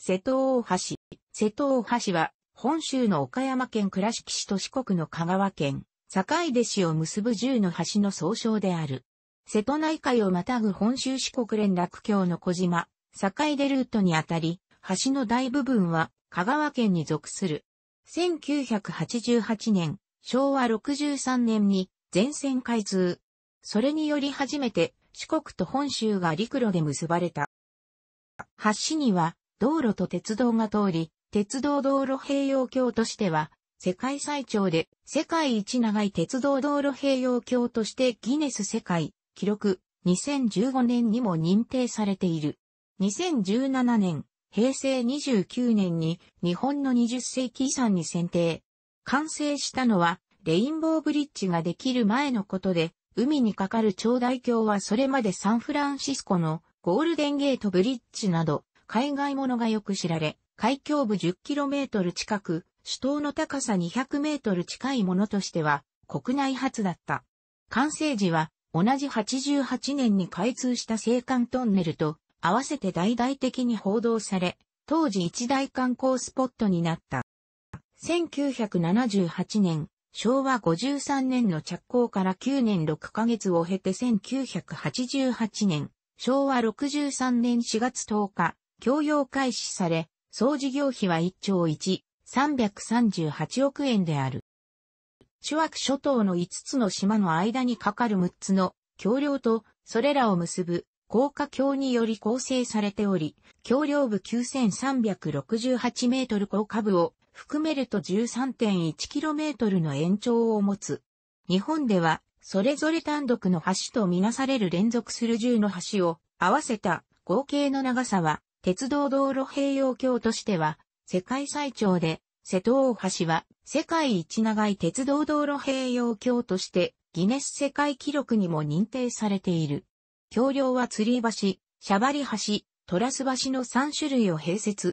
瀬戸大橋。瀬戸大橋は、本州の岡山県倉敷市と四国の香川県、坂出市を結ぶ10の橋の総称である。瀬戸内海をまたぐ本州四国連絡橋の小島、坂出ルートにあたり、橋の大部分は香川県に属する。1988年、昭和63年に全線開通。それにより初めて四国と本州が陸路で結ばれた。橋には道路と鉄道が通り、鉄道道路併用橋としては、世界最長で世界一長い鉄道道路併用橋としてギネス世界記録2015年にも認定されている。2017年、平成29年に日本の20世紀遺産に選定。完成したのはレインボーブリッジができる前のことで、海に架かる長大橋はそれまでサンフランシスコのゴールデンゲートブリッジなど海外ものがよく知られ、海峡部 10km 近く、首都の高さ 200m 近いものとしては、国内初だった。完成時は、同じ88年に開通した青函トンネルと、合わせて大々的に報道され、当時一大観光スポットになった。1978年、昭和53年の着工から9年6ヶ月を経て1988年、昭和63年4月10日、供用開始され、総事業費は1兆1、338億円である。諸悪諸島の5つの島の間にかかる6つの橋梁と、それらを結ぶ、高架橋により構成されており、橋梁部9368メートル高架部を含めると1 3 1トルの延長を持つ。日本では、それぞれ単独の橋とみなされる連続する10の橋を合わせた合計の長さは鉄道道路併用橋としては、世界最長で、瀬戸大橋は、世界一長い鉄道道路併用橋として、ギネス世界記録にも認定されている。橋梁は吊り橋、シャバリ橋、トラス橋の3種類を併設。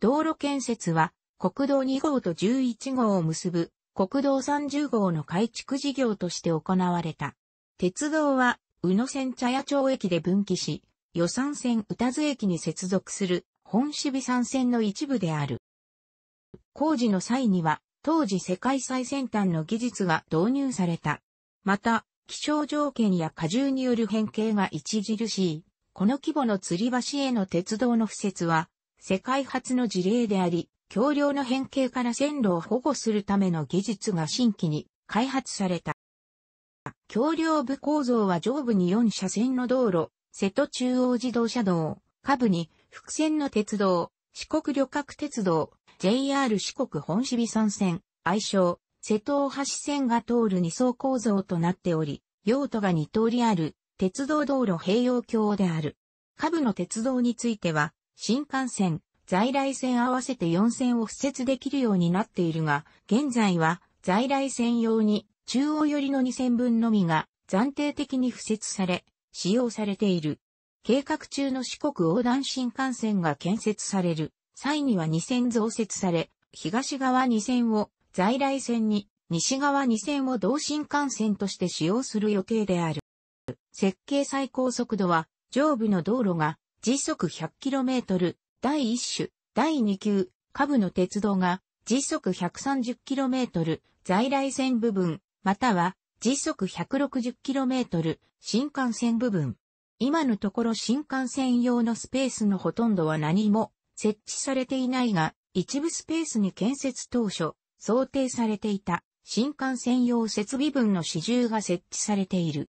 道路建設は、国道2号と11号を結ぶ、国道30号の改築事業として行われた。鉄道は、宇野線茶屋町駅で分岐し、予算線宇多津駅に接続する本守備山線の一部である。工事の際には、当時世界最先端の技術が導入された。また、気象条件や荷重による変形が著しい。この規模の吊り橋への鉄道の敷設は、世界初の事例であり、橋梁の変形から線路を保護するための技術が新規に開発された。橋梁部構造は上部に4車線の道路、瀬戸中央自動車道、下部に、伏線の鉄道、四国旅客鉄道、JR 四国本市備山線、愛称、瀬戸大橋線が通る二層構造となっており、用途が二通りある、鉄道道路併用橋である。下部の鉄道については、新幹線、在来線合わせて4線を敷設できるようになっているが、現在は在来線用に中央寄りの2線分のみが暫定的に敷設され、使用されている。計画中の四国横断新幹線が建設される際には2線増設され、東側2線を在来線に、西側2線を同新幹線として使用する予定である。設計最高速度は、上部の道路が時速 100km、第1種、第2級、下部の鉄道が時速 130km、在来線部分、または時速 160km、新幹線部分。今のところ新幹線用のスペースのほとんどは何も設置されていないが、一部スペースに建設当初、想定されていた新幹線用設備分の支柱が設置されている。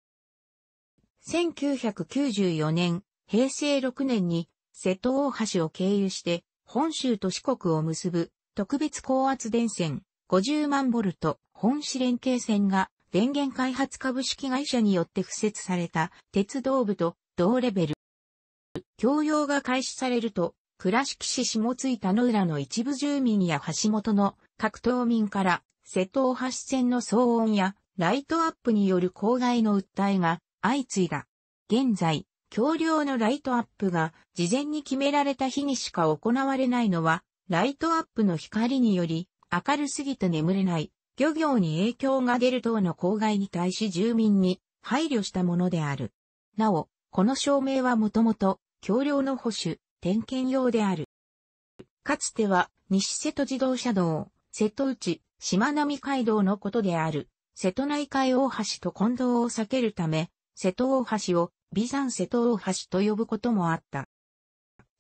1994年、平成6年に瀬戸大橋を経由して本州と四国を結ぶ特別高圧電線50万ボルト本市連携線が電源開発株式会社によって付設された鉄道部と同レベル。供用が開始されると、倉敷市下津田の浦の一部住民や橋本の各島民から瀬戸大橋線の騒音やライトアップによる公害の訴えが相次いだ。現在、橋梁のライトアップが事前に決められた日にしか行われないのは、ライトアップの光により明るすぎて眠れない漁業に影響が出る等の公害に対し住民に配慮したものである。なお、この証明はもともと、橋梁の保守、点検用である。かつては、西瀬戸自動車道、瀬戸内、しまなみ海道のことである、瀬戸内海大橋と混同を避けるため、瀬戸大橋を、美山瀬戸大橋と呼ぶこともあった。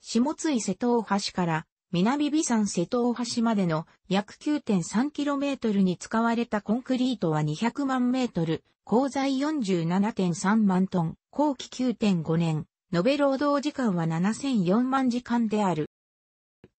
下津井瀬戸大橋から、南美山瀬戸大橋までの約 9.3km に使われたコンクリートは200万メートル、鋼材47.3万トン、後期9.5年、延べ労働時間は7004万時間である。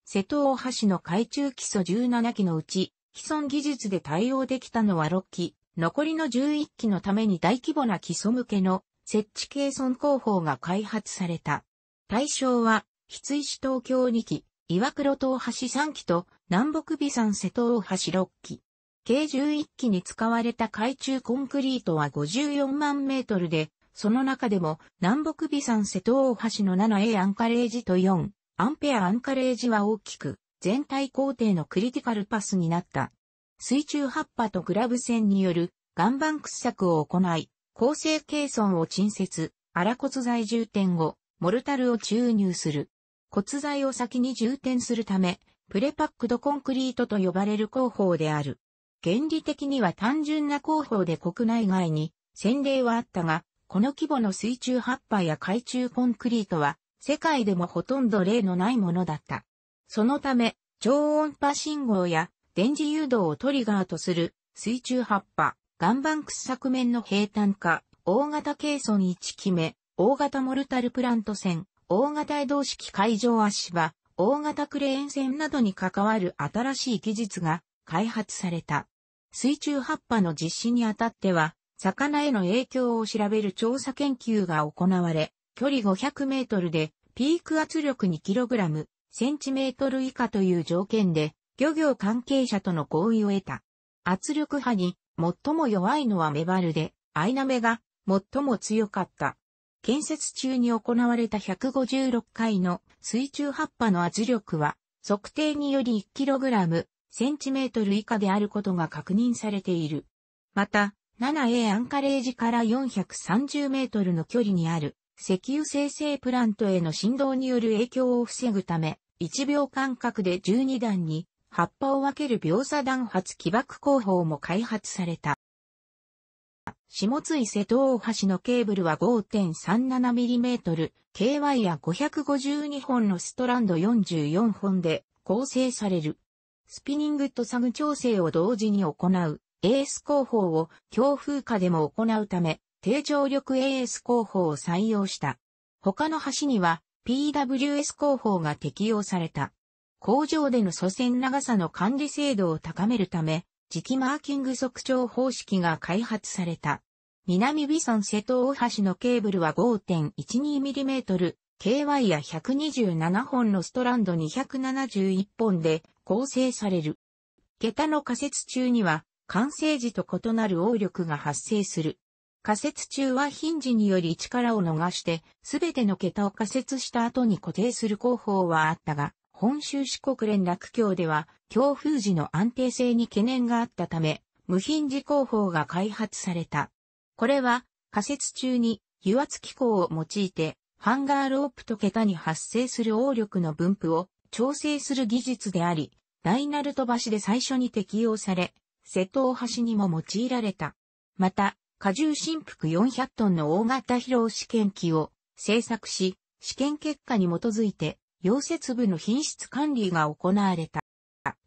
瀬戸大橋の海中基礎17基のうち、既存技術で対応できたのは6基、残りの11基のために大規模な基礎向けの設置計損工法が開発された。対象は、筆石東京2基。岩黒東橋3基と南北美山瀬戸大橋6基。計11基に使われた海中コンクリートは54万メートルで、その中でも南北美山瀬戸大橋の 7A アンカレージと4、アンペアアンカレージは大きく、全体工程のクリティカルパスになった。水中葉っぱとグラブ線による岩盤掘削を行い、構成計損を鎮接、荒骨材重点を、モルタルを注入する。骨材を先に充填するため、プレパックドコンクリートと呼ばれる工法である。原理的には単純な工法で国内外に先例はあったが、この規模の水中葉っぱや海中コンクリートは世界でもほとんど例のないものだった。そのため、超音波信号や電磁誘導をトリガーとする水中葉っぱ、岩盤掘削面の平坦化、大型ソ損1機目、大型モルタルプラント船、大型移動式海上足場、大型クレーン船などに関わる新しい技術が開発された。水中発波の実施にあたっては、魚への影響を調べる調査研究が行われ、距離500メートルで、ピーク圧力 2kg、センチメートル以下という条件で、漁業関係者との合意を得た。圧力波に最も弱いのはメバルで、アイナメが最も強かった。建設中に行われた156回の水中発波の圧力は、測定により 1kg、センチメートル以下であることが確認されている。また、7A アンカレージから430メートルの距離にある石油生成プラントへの振動による影響を防ぐため、1秒間隔で12段に葉っぱを分ける秒差弾発起爆工法も開発された。下津伊瀬東大橋のケーブルは 5.37mm、KY や552本のストランド44本で構成される。スピニングとサグ調整を同時に行う、エース工法を強風下でも行うため、低張力エース工法を採用した。他の橋には PWS 工法が適用された。工場での祖先長さの管理精度を高めるため、磁気マーキング測定方式が開発された。南ビソン瀬戸大橋のケーブルは 5.12mm、KY や127本のストランド271本で構成される。下駄の仮設中には、完成時と異なる応力が発生する。仮設中はヒンジにより力を逃して、すべての桁を仮設した後に固定する工法はあったが、本州四国連絡橋では、強風時の安定性に懸念があったため、無品時工法が開発された。これは、仮設中に油圧機構を用いて、ハンガーロープと桁に発生する応力の分布を調整する技術であり、大ナルト橋で最初に適用され、瀬戸大橋にも用いられた。また、荷重振幅400トンの大型疲労試験機を製作し、試験結果に基づいて溶接部の品質管理が行われた。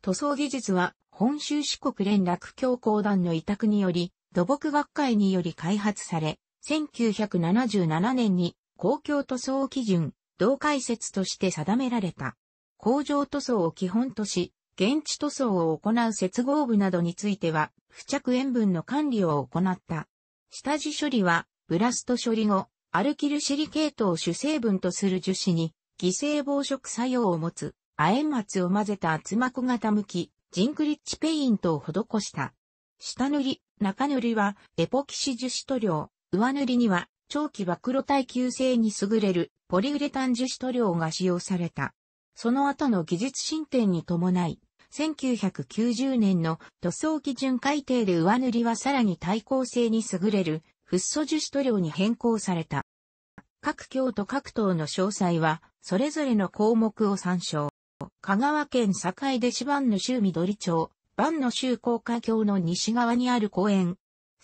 塗装技術は本州四国連絡協工団の委託により、土木学会により開発され、1977年に公共塗装基準、同解説として定められた。工場塗装を基本とし、現地塗装を行う接合部などについては、付着塩分の管理を行った。下地処理は、ブラスト処理後、アルキルシリケートを主成分とする樹脂に、犠牲防食作用を持つ、亜鉛末を混ぜた厚膜型向き、ジンクリッチペイントを施した。下塗り、中塗りはエポキシ樹脂塗料、上塗りには長期曝露耐久性に優れるポリウレタン樹脂塗料が使用された。その後の技術進展に伴い、1990年の塗装基準改定で上塗りはさらに耐抗性に優れるフッ素樹脂塗料に変更された。各教と各党の詳細はそれぞれの項目を参照。香川県坂出市番の州緑町、番の州高架橋の西側にある公園。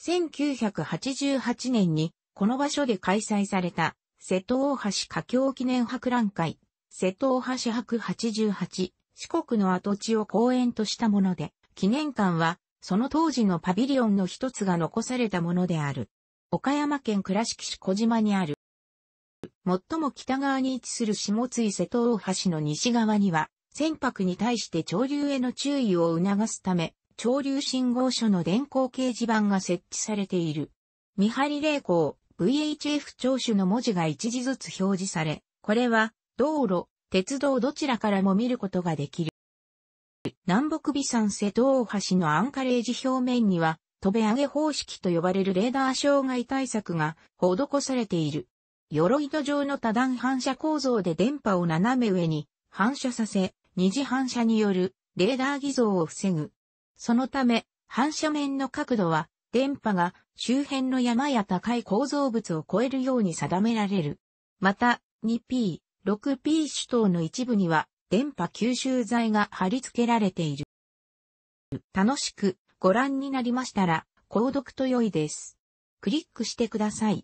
1988年に、この場所で開催された、瀬戸大橋架橋記念博覧会、瀬戸大橋博88、四国の跡地を公園としたもので、記念館は、その当時のパビリオンの一つが残されたものである。岡山県倉敷市小島にある最も北側に位置する下津瀬戸大橋の西側には、船舶に対して潮流への注意を促すため、潮流信号所の電光掲示板が設置されている。見張り霊光、VHF 聴取の文字が一字ずつ表示され、これは、道路、鉄道どちらからも見ることができる。南北美山瀬戸大橋のアンカレージ表面には、飛べ上げ方式と呼ばれるレーダー障害対策が施されている。鎧戸状の多段反射構造で電波を斜め上に反射させ、二次反射によるレーダー偽造を防ぐ。そのため、反射面の角度は、電波が周辺の山や高い構造物を超えるように定められる。また、2P、6P 主等の一部には、電波吸収剤が貼り付けられている。楽しくご覧になりましたら、購読と良いです。クリックしてください。